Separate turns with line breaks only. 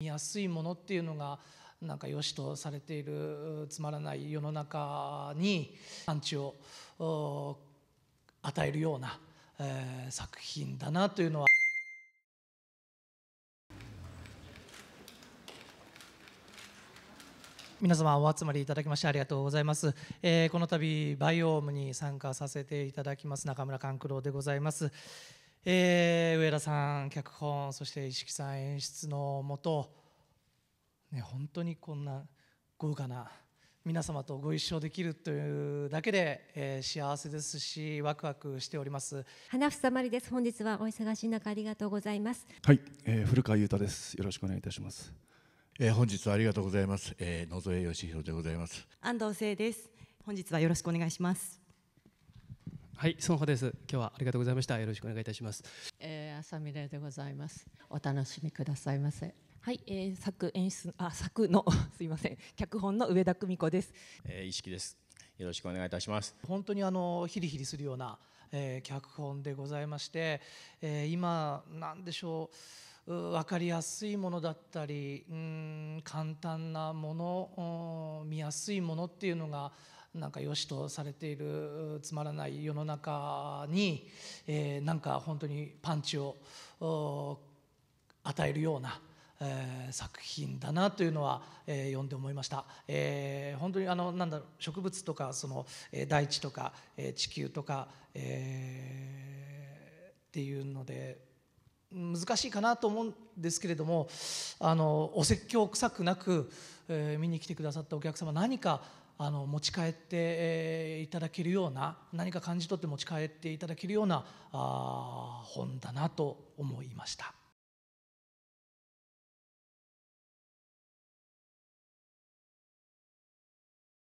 見やすいものっていうのがなんか良しとされているつまらない世の中に産地を与えるような、えー、作品だなというのは皆様お集まりいただきましてありがとうございます、えー、この度バイオームに参加させていただきます中村勘九郎でございますえー、上田さん脚本そして石木さん演出のもと、ね、本当にこんな豪華な皆様とご一緒できるというだけで、えー、幸せですしワクワクしております花房まりです本日はお忙しい中ありがとうございますはい、えー、古川優太ですよろしくお願いいたしますえー、本日はありがとうございます、えー、野添義弘でございます安藤聖です本日はよろしくお願いしますはい、そのほです。今日はありがとうございました。よろしくお願いいたします。えー、浅見玲でございます。お楽しみくださいませ。はい、えー、作演出あ 作のすいません脚本の上田久美子です。えー、意識です。よろしくお願いいたします。本当にあのヒリヒリするような、えー、脚本でございまして、えー、今なんでしょう分かりやすいものだったりうん簡単なもの見やすいものっていうのがなんか良しとされているつまらない世の中に、えー、なんか本当にパンチを与えるような。えー、作品だなというのは、えー、読んで思いました、えー、本当にあのなんだろう植物とかその、えー、大地とか、えー、地球とか、えー、っていうので難しいかなと思うんですけれどもあのお説教臭くなく、えー、見に来てくださったお客様何かあの持ち帰っていただけるような何か感じ取って持ち帰っていただけるようなあ本だなと思いました。